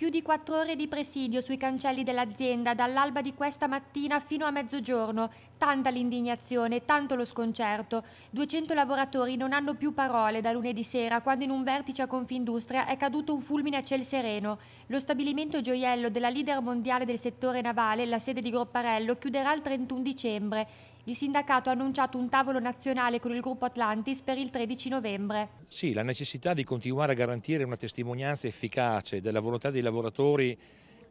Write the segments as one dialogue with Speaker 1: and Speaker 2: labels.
Speaker 1: Più di quattro ore di presidio sui cancelli dell'azienda dall'alba di questa mattina fino a mezzogiorno. Tanta l'indignazione, tanto lo sconcerto. 200 lavoratori non hanno più parole da lunedì sera quando in un vertice a Confindustria è caduto un fulmine a ciel sereno. Lo stabilimento gioiello della leader mondiale del settore navale, la sede di Gropparello, chiuderà il 31 dicembre. Il sindacato ha annunciato un tavolo nazionale con il gruppo Atlantis per il 13 novembre.
Speaker 2: Sì, la necessità di continuare a garantire una testimonianza efficace della volontà dei lavoratori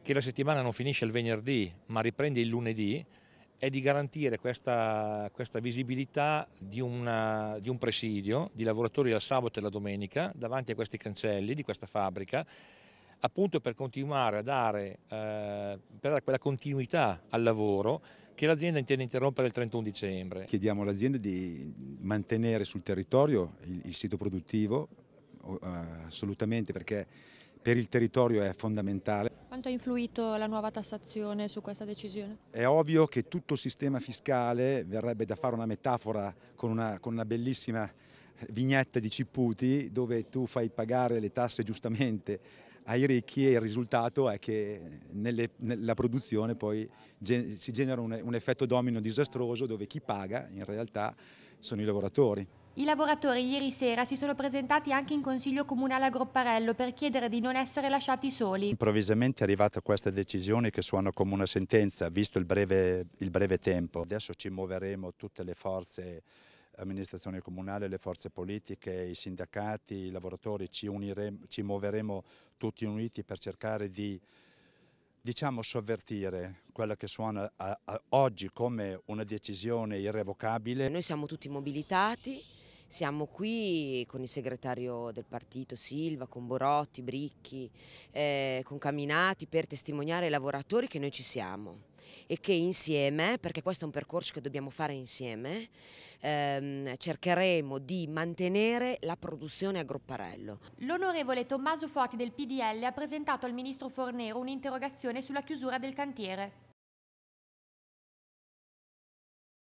Speaker 2: che la settimana non finisce il venerdì ma riprende il lunedì è di garantire questa, questa visibilità di, una, di, un presidio di lavoratori la sabato e la domenica davanti a questi cancelli di questa fabbrica appunto per continuare a dare, eh, per quella continuità al lavoro che l'azienda intende interrompere il 31 dicembre.
Speaker 3: Chiediamo all'azienda di mantenere sul territorio il, il sito produttivo, eh, assolutamente perché per il territorio è fondamentale.
Speaker 1: Quanto ha influito la nuova tassazione su questa decisione?
Speaker 3: È ovvio che tutto il sistema fiscale, verrebbe da fare una metafora con una, con una bellissima vignetta di Ciputi dove tu fai pagare le tasse giustamente ai ricchi e il risultato è che nelle, nella produzione poi gen si genera un, un effetto domino disastroso dove chi paga in realtà sono i lavoratori.
Speaker 1: I lavoratori ieri sera si sono presentati anche in Consiglio Comunale a Gropparello per chiedere di non essere lasciati soli.
Speaker 4: Improvvisamente è arrivata questa decisione che suona come una sentenza, visto il breve, il breve tempo. Adesso ci muoveremo tutte le forze amministrazione comunale, le forze politiche, i sindacati, i lavoratori, ci, uniremo, ci muoveremo tutti uniti per cercare di diciamo, sovvertire quella che suona a, a, oggi come
Speaker 5: una decisione irrevocabile. Noi siamo tutti mobilitati, siamo qui con il segretario del partito Silva, con Borotti, Bricchi, eh, con Camminati per testimoniare ai lavoratori che noi ci siamo e che insieme, perché questo è un percorso che dobbiamo fare insieme, ehm, cercheremo di mantenere la produzione a Gropparello.
Speaker 1: L'onorevole Tommaso Foti del PDL ha presentato al ministro Fornero un'interrogazione sulla chiusura del cantiere.